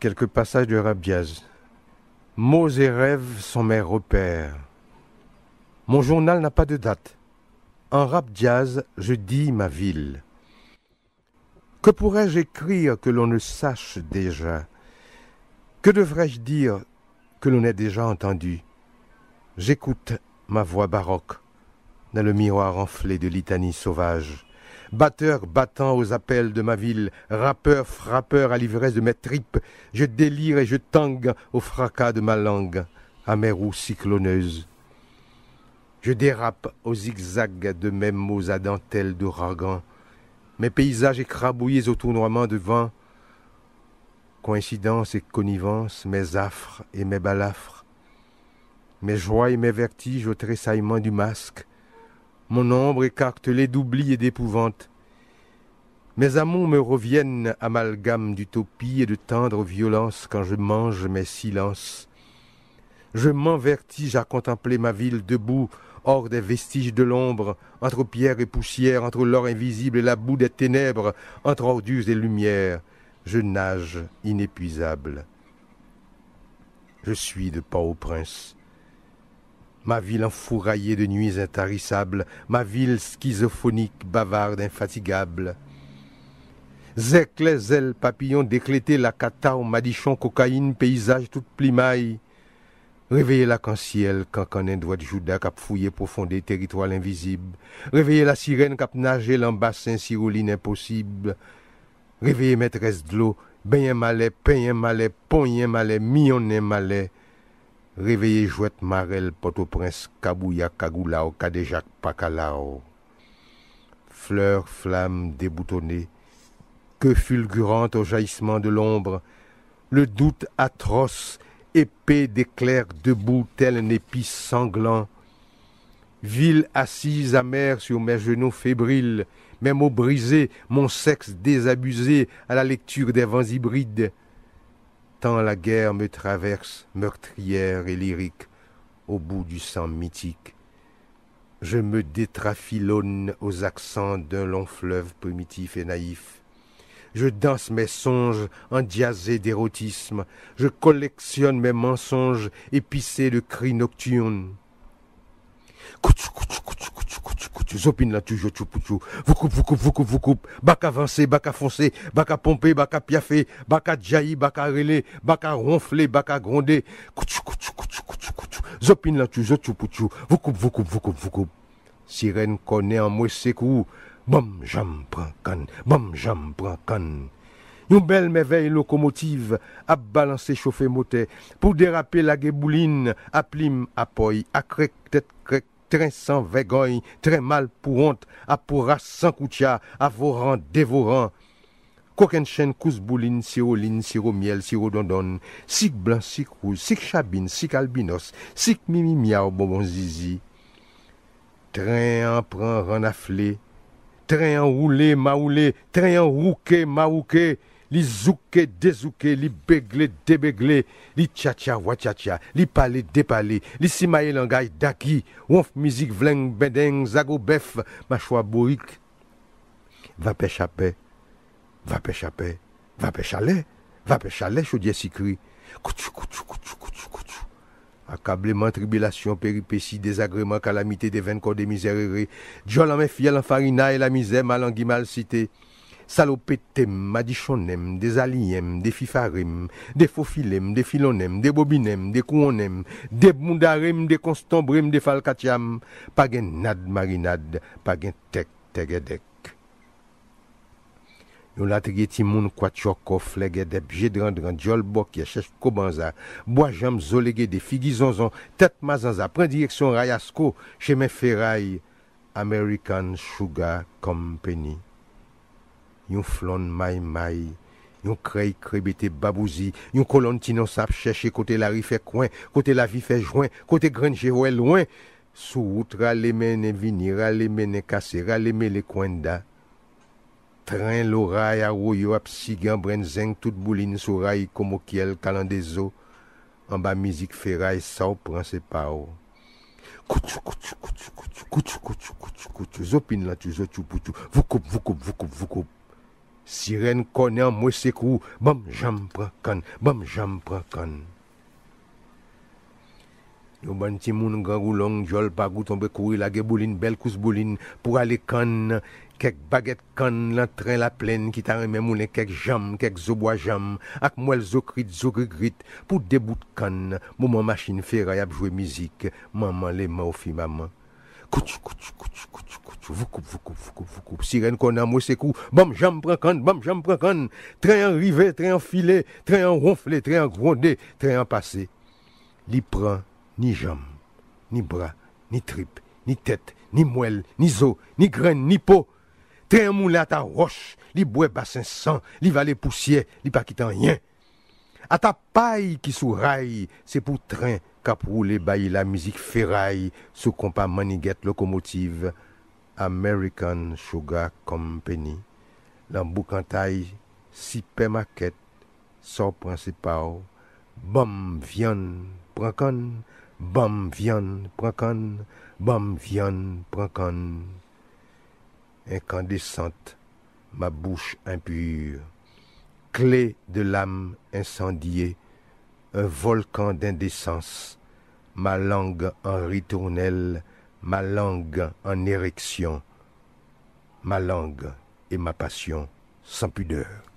Quelques passages de Rabiaz. Mots et rêves sont mes repères. Mon journal n'a pas de date. En Diaz, je dis ma ville. Que pourrais-je écrire que l'on ne sache déjà Que devrais-je dire que l'on ait déjà entendu J'écoute ma voix baroque dans le miroir enflé de l'itanie sauvage. Batteur battant aux appels de ma ville, rappeur frappeur à l'ivresse de mes tripes, je délire et je tangue au fracas de ma langue, à mes roues cycloneuses. Je dérape au zigzag de mes mots à dentelle d'ouragan, mes paysages écrabouillés au tournoiement de vent, coïncidence et connivence, mes affres et mes balafres, mes joies et mes vertiges au tressaillement du masque, mon ombre écartelée d'oubli et d'épouvante. Mes amours me reviennent amalgame d'utopie et de tendre violence quand je mange mes silences. Je m'envertige à contempler ma ville debout, hors des vestiges de l'ombre, entre pierre et poussière, entre l'or invisible et la boue des ténèbres, entre ordures et lumières. Je nage inépuisable. Je suis de pas au prince Ma ville enfouraillée de nuits intarissables, ma ville schizophonique, bavarde, infatigable. Zec, les ailes, papillons déclétés, la cata, madichon, cocaïne, paysage, toute plimaille. Réveillez la en ciel un doigt de Judas cap fouillé profondé territoire invisible. Réveillez la sirène cap nager l'embassin siroline impossible. Réveillez maîtresse de l'eau, ben un malais, pain un malais, pon malais, million malais réveillé Jouette Marel, pot au prince Kabouya, Kagoulao, Kadejak, Pacalao. Fleurs, flammes déboutonnées, que fulgurante au jaillissement de l'ombre, le doute atroce, épée d'éclairs debout tel un sanglant. Ville assise amère sur mes genoux fébriles, mes mots brisés, mon sexe désabusé à la lecture des vents hybrides la guerre me traverse, meurtrière et lyrique, au bout du sang mythique. Je me détrafilonne aux accents d'un long fleuve primitif et naïf. Je danse mes songes en diazé d'érotisme. Je collectionne mes mensonges épicés de cris nocturnes. Zopine là je Vous coupe, vous coupe, vous coupe, vous coupe. Bac avancé, bac à foncer, bac à pomper, bac à piaffer, bac à jaillir, bac à bac à ronfler, bac à gronder. vous coupez, vous coupez, vous Zopine là Vous coupe, vous coupe, vous coupe, vous coupe. Sirène connaît en moi coups. Bam, jam, prend Bam, jam, prend canne. Une belle merveille locomotive à balancer chauffer moteur pour déraper la guébouline à plim, à poi à tête Tren san vegoi, tren mal pou ont, apoura san koutia, avoran, devoran. Kokenshen kousbou lin, siro lin, siro miel, siro dondon, sik blan, sik kou, sik chabin, sik albinos, sik mimimia ou bonbon zizi. Tren an pran ran afle, tren an roule, ma roule, tren an rouke, ma rouke, li zouke, dezouke, li begle, debegle, li tchatcha, wachatcha, li pale, depale, li simaye langay daki, wonf musique vleng, bedeng, zago bef, machwa bourrique. Va péchaper, va péchaper, va péchaler, va pechale, si sikri. Koutchou, koutchou, koutchou, koutchou, koutchou. Accablement, tribulation, péripéties, désagrément, calamité, des vaines corps des Dieu l'en fiel en farina et la misère mal en mal cité. Salopetem, madichonem, dezaliyem, defifarim, defofilem, defilonem, debobinem, dekuonem, debmundarem, dekonstombrem, defalkatiam, pagin nadmarinad, pagin tek, tegedek. Yon latri eti moun kwa tsyokof, legedep, jedrandran, djolbokye, cheshkobanza, boajam zolegede, figizonzon, tetmazanza, prindireksyon rayasko, chemeferay, American Sugar Company. Yon flon may may, yon krey krey bete babouzi, yon kolon ti non sap chèche kote la ri fè kwen, kote la vi fè jwen, kote gren jè wè lwen. Sou wout ra le men ne vini, ra le men ne kase, ra le men le kwen da. Tran lo ray a ro yo ap sigan bren zeng, tout boulin sou rayi komo kiel kalan de zo. An ba mizik fè ray sa ou pranse pa ou. Koutou, koutou, koutou, koutou, koutou, koutou, koutou, koutou, koutou, zopin la tu, zotou, poutou, voukoup, voukoup, voukoup, voukoup. Siren konen mwese kou, bom jom pran kan, bom jom pran kan. Yon ban ti moun gang ou long, jol pa gouton be kouri la ge bolin, bel kous bolin, pou ale kan, kek baget kan, lan tren la plen, ki tan reme mounen kek jom, kek zobwa jom, ak mwel zokrit, zokrigrit, pou debout kan, moun man machin feray ap jwe mizik, man man le man ou fi maman. Koutou, koutou, koutou, koutou, koutou, vous coupe, vous coupe, vous coupe, vous coupe. Sirène qu'on a moussé coup, bam, jam prend bam, jam prend Train en rivé, train en filet, train en ronflé, train en grondé, train en passé. Li prend ni jam, ni bras, ni tripes, ni tête, ni moelle, ni os, ni graine, ni peau. Train moula ta roche, li bois bassin sang, li valé poussière, li pas quittant rien. À ta paille qui souraille, c'est pour train kap roule la musique ferraille, Sous compas, maniget locomotive, American Sugar Company lan boukantay maquette sort principal bam viande prankan bam viande prankan bam viande prankan incandescente ma bouche impure clé de l'âme incendiée un volcan d'indécence, ma langue en ritournelle, ma langue en érection, ma langue et ma passion sans pudeur.